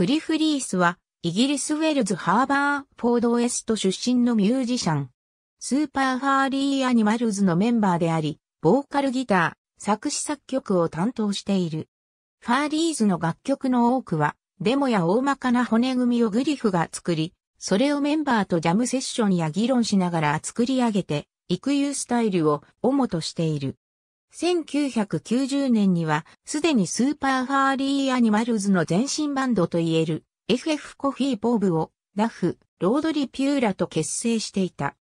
クリフ・リースは、イギリス・ウェルズ・ハーバー・フォード・ウエスト出身のミュージシャン。スーパーファーリー・アニマルズのメンバーであり、ボーカルギター、作詞作曲を担当している。ファーリーズの楽曲の多くは、デモや大まかな骨組みをグリフが作り、それをメンバーとジャムセッションや議論しながら作り上げて、育くスタイルを主としている。1990年には、すでにスーパーファーリーアニマルズの前身バンドといえる、FF コフィーボーブを、ラフ、ロードリピューラと結成していた。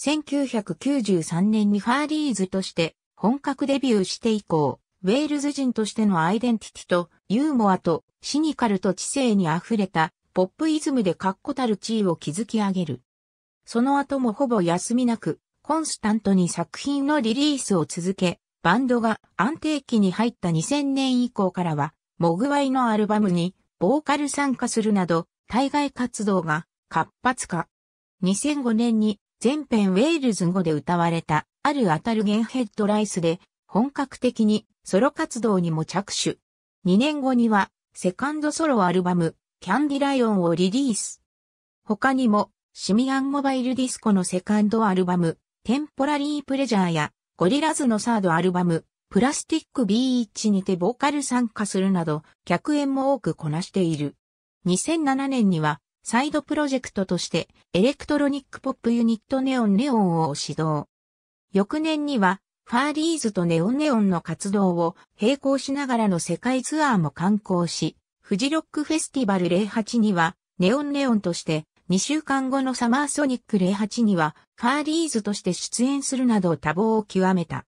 1993年にファーリーズとして本格デビューして以降、ウェールズ人としてのアイデンティティとユーモアとシニカルと知性に溢れたポップイズムで確固たる地位を築き上げる。その後もほぼ休みなく、コンスタントに作品のリリースを続け、バンドが安定期に入った2000年以降からは、モグワイのアルバムにボーカル参加するなど、対外活動が活発化。2005年に全編ウェールズ語で歌われた、ある当たるゲンヘッドライスで、本格的にソロ活動にも着手。2年後には、セカンドソロアルバム、キャンディライオンをリリース。他にも、シミアンモバイルディスコのセカンドアルバム、テンポラリープレジャーや、ゴリラズのサードアルバム、プラスティック B1 にてボーカル参加するなど、客演も多くこなしている。2007年には、サイドプロジェクトとして、エレクトロニックポップユニットネオンネオンを指導。翌年には、ファーリーズとネオンネオンの活動を並行しながらの世界ツアーも観光し、フジロックフェスティバル08には、ネオンネオンとして2週間後のサマーソニック08には、ファーリーズとして出演するなど多忙を極めた。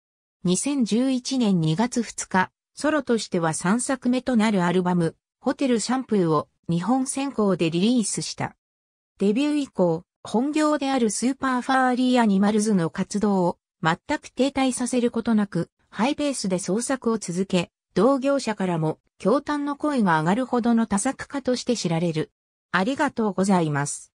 2011年2月2日、ソロとしては3作目となるアルバム、ホテルシャンプーを日本先行でリリースした。デビュー以降、本業であるスーパーファーリーアニマルズの活動を全く停滞させることなく、ハイペースで創作を続け、同業者からも、驚嘆の声が上がるほどの多作家として知られる。ありがとうございます。